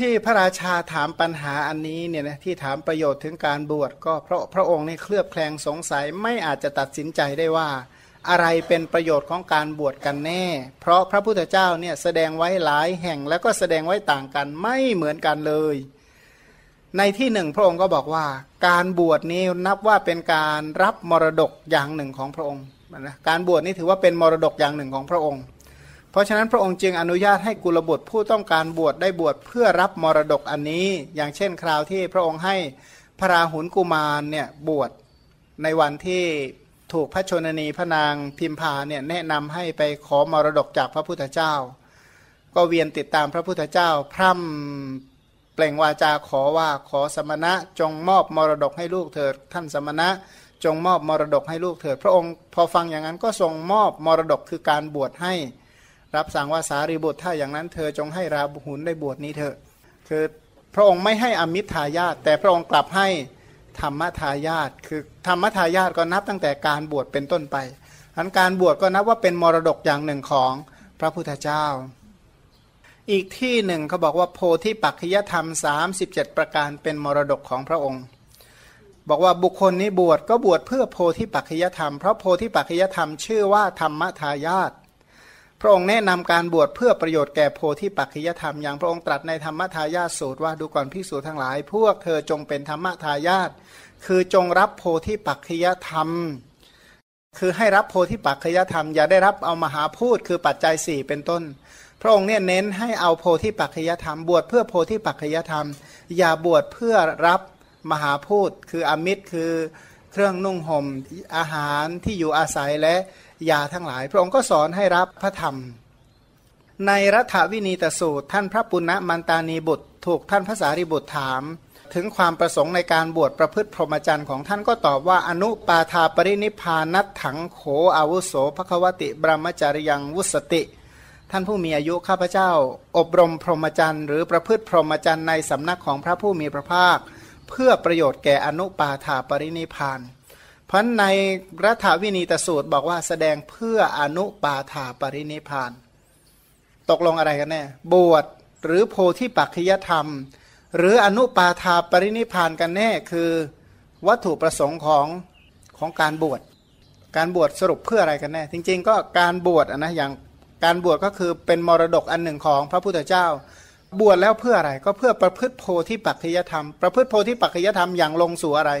ที่พระราชาถามปัญหาอันนี้เนี่ยนะที่ถามประโยชน์ถึงการบวชก็เพราะพระองค์นี่เคลือบแคลงสงสัยไม่อาจจะตัดสินใจได้ว่า อะไรเป็นประโยชน์ของการบวชกันแน่ เพราะพระพุทธเจ้าเนี่ยแสดงไว้หลายแห่งแล้วก็แสดงไว้ต่างกันไม่เหมือนกันเลย ในที่หนึ่งพระองค์ก็บอกว่าการบวชนี้นับว่าเป็นการรับมรดกอย่างหนึ่งของพระองค์นะการบวชนี่ถือว่าเป็นมรดกอย่างหนึ่งของพระองค์เพราะฉะนั้นพระองค์จึงอนุญาตให้กุลบุตรผู้ต้องการบวชได้บวชเพื่อรับมรดกอันนี้ อย่างเช่นคราวที่พระองค์ให้พระราหุลกุมารเนี่ยบวชในวันที่ถูกพระชนนีพระนางพิมพาเนี่ยแนะนำให้ไปขอมรดกจากพระพุทธเจ้า ก็เวียนติดตามพระพุทธเจ้า พร่ำเปล่งวาจาขอว่าขอสมณะจงมอบมรดกให้ลูกเถิดท่านสมณะจงมอบมรดกให้ลูกเถิดพระองค์พอฟังอย่างนั้น ก็ทรงมอบมรดกคือการบวชให้รับสั่งว่าสารีบุตรถ้าอย่างนั้นเธอจงให้ราหุลได้บวชนี้เถอะคือพระองค์ไม่ให้ อมิตรทายาทแต่พระองค์กลับให้ธรรมทายาทคือธรรมทายาทก็นับตั้งแต่การบวชเป็นต้นไปอันการบวชก็นับว่าเป็น มรดกอย่างหนึ่งของพระพุทธเจ้า อีกที่หนึ่ง เขาบอกว่าโพธิปัจจยธรรม 37 ประการเป็นมรดกของพระองค์ บอกว่าบุคคลนี้บวชก็บวชเพื่อโพธิปัจจยธรรมเพราะโพธิปัจจยธรรมชื่อว่าธรรมทายาทพระองค์แนะนำการบวชเพื่อประโยชน์แก่โพธิปัจขิยธรรมอย่าง พระองค์ตรัสในธรรมทายาทสูตรว่าดูก่อนพิสูจทั้งหลายพวกเธอจงเป็นธรรมทายาทคือจงรับโพธิปัจขิยธรรม คือให้รับโพธิปัจขิยธรรมอย่าได้รับเอามหาพูดคือปัจจัย4เป็นต้น พระองค์เนี่ยเน้น ให้เอาโพธิปัจขิยธรรม บวชเพื่อโพธิปัจขิยธรรม อย่าบวชเพื่อรับมหาพูดคืออมิตร คือเครื่องนุ่งหม่มอาหารที่อยู่อาศัยและยาทั้งหลายพระองค์ก็สอนให้รับพระธรรม ในรัฐวินีตสูตร ท่านพระปุณณมันตานีบุตรถูกท่านพระสารีบุตรถาม ถึงความประสงค์ในการบวชประพฤติพรหมจรรย์ของท่านก็ตอบว่าอนุปาทาปรินิพานัตถังโขอาวุโสภควติบรมจริยัง วุสติ ท่านผู้มีอายุข้าพเจ้า อบรมพรหมจรรย์หรือประพฤติพรหมจรรย์ในสำนักของพระผู้มีพระภาค เพื่อประโยชน์แก่อนุปาธาปรินิพานพราะในรัฐวินีตสูตรบอกว่าแสดงเพื่ออนุปาถาปรินิพาน ตกลงอะไรกันแน่บวชหรือโพธิปัจขยธรรม หรืออนุปาทาปรินิพานกันแน่คือวัตถุประสงค์ของของการบวช การบวชสรุปเพื่ออะไรกันแน่จริงๆ ก็การบวชนะอย่างการบวชก็คือเป็นมรดกอันหนึ่งของพระพุทธเจ้า บวชแล้วเพื่ออะไรก็เพื่อประพฤติโพธิปัจขยธรรม ประพฤติโพธิปัจขยธรรมอย่างลงสู่อะไร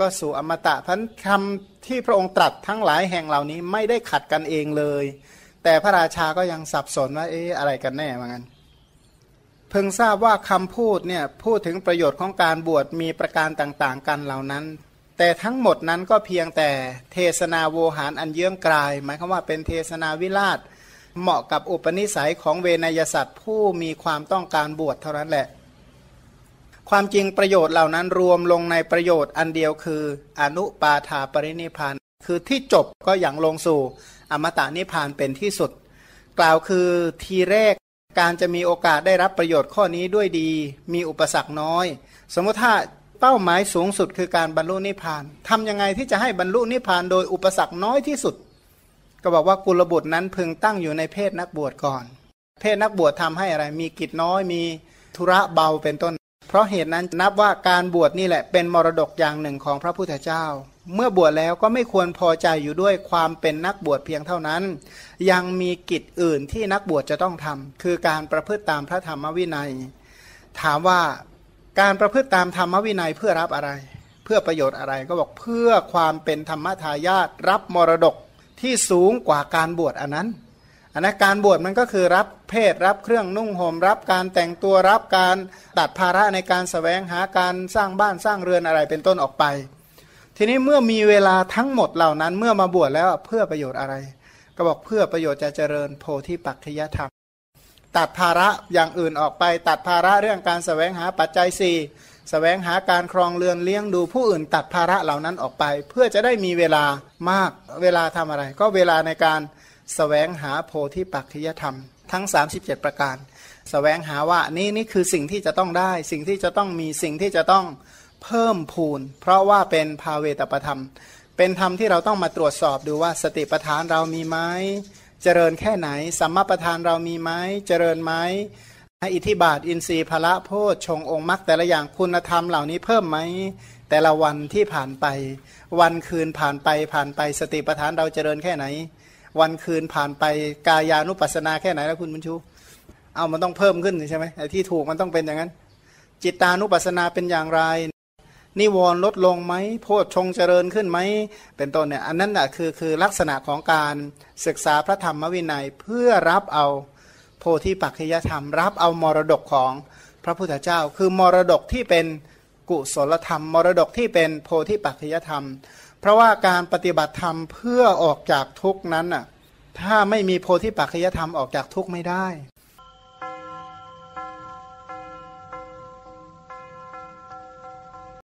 ก็สู่อมตะพันธ์คำที่พระองค์ตรัสทั้งหลายแห่งเหล่านี้ไม่ได้ขัดกันเองเลย แต่พระราชาก็ยังสับสนว่าเอ๊ะอะไรกันแน่มาอนกนเพิ่งทราบว่าคำพูดเนี่ยพูดถึงประโยชน์ของการบวชมีประการต่างๆกันเหล่านั้น แต่ทั้งหมดนั้นก็เพียงแต่เทศนาโวหารอันเยื่องกลาย หมายความว่าเป็นเทศนาวิราชเหมาะกับอุปนิสัยของเวนยสัตว์ ผู้มีความต้องการบวชเท่านั้นแหละความจริงประโยชน์เหล่านั้นรวมลงในประโยชน์อันเดียวคือ อนุปาธาปรินิพานคือที่จบก็อย่างลงสู่อมตะนิพานเป็นที่สุด กล่าวคือทีแรกการจะมีโอกาสได้รับประโยชน์ข้อนี้ด้วยดี มีอุปสรรคน้อย สมมติถ้าเป้าหมายสูงสุดคือการบรรลุนิพพานทํำยังไงที่จะให้บรรลุนิพพานโดยอุปสรรคน้อยที่สุดก็บอกว่ากุลบุตรนั้นพึงตั้งอยู่ในเพศนักบวชก่อน เพศนักบวชทำให้อะไรมีกิจน้อย มีธุระเบาเป็นต้นเพราะเหตุนั้นนับว่าการบวชนี่แหละเป็นมรดกอย่างหนึ่งของพระพุทธเจ้า เมื่อบวชแล้วก็ไม่ควรพอใจอยู่ด้วยความเป็นนักบวชเพียงเท่านั้น ยังมีกิจอื่นที่นักบวชจะต้องทำ คือการประพฤติตามพระธรรมวินัย ถามว่าการประพฤติตามธรรมวินัยเพื่อรับอะไร เพื่อประโยชน์อะไรก็บอกเพื่อความเป็นธรรมทายาตรับมรดกที่สูงกว่าการบวชอันนั้นนะ การบวชมันก็คือรับเพศรับเครื่องนุ่งห่มรับการแต่งตัวรับการตัดภาระในการสแสวงหาการสร้างบ้านสร้างเรือนอะไรเป็นต้นออกไป ทีนี้เมื่อมีเวลาทั้งหมดเหล่านั้นเมื่อมาบวชแล้วเพื่อประโยชน์อะไร ก็บอกเพื่อประโยชน์จะเจริญโพธิปัจขยธรรมตัดภาระอย่างอื่นออกไป ตัดภาระเรื่องการสแสวงหาปัจจัย4ี่สแสวงหาการครองเรือนเลี้ยงดูผู้อื่น ตัดภาระเหล่านั้นออกไป เพื่อจะได้มีเวลามากเวลาทำอะไร ก็เวลาในการสแสวงหาโพธิปัจจยธรรม ทั้ง 37 ประการสแสวงหาว่านี่นี่คือสิ่งที่จะต้องได้สิ่งที่จะต้องมีสิ่งที่จะต้องเพิ่มพูน เพราะว่าเป็นภาเวตประธรรม เป็นธรรมที่เราต้องมาตรวจสอบดูว่าสติปัะธานเรามีไหมเจริญแค่ไหนสัมมาปัะธานเรามีไหมเจริญไหมอิทธิบาทอินทรีย์พละโพชฌงองค์มรรคแต่ละอย่างคุณธรรมเหล่านี้เพิ่มไหมแต่ละวันที่ผ่านไป วันคืนผ่านไปผ่านไปสติปัะธานเราเจริญแค่ไหนวันคืนผ่านไปกายานุปัสนาแค่ไหนแล้วคุณบุนชูเอามันต้องเพิ่มขึ้นใช่ไหมไอ้ที่ถูกมันต้องเป็นอย่างนั้น จิตานุปัสนาเป็นอย่างไร นิวรณ์ลดลงไหม โพชฌงเจริญขึ้นไหม เป็นต้นเนี่ย อันนั้นอ่ะคือคือลักษณะของการศึกษาพระธรรมวินัยเพื่อรับเอาโพธิปัจจยธรรม รับเอามรดกของพระพุทธเจ้า คือมรดกที่เป็นกุศลธรรม มรดกที่เป็นโพธิปัจจยธรรมเพราะว่าการปฏิบัติธรรมเพื่อออกจากทุกนั้นน่ะถ้าไม่มีโพธิปัจจะธรรมออกจากทุกไม่ได้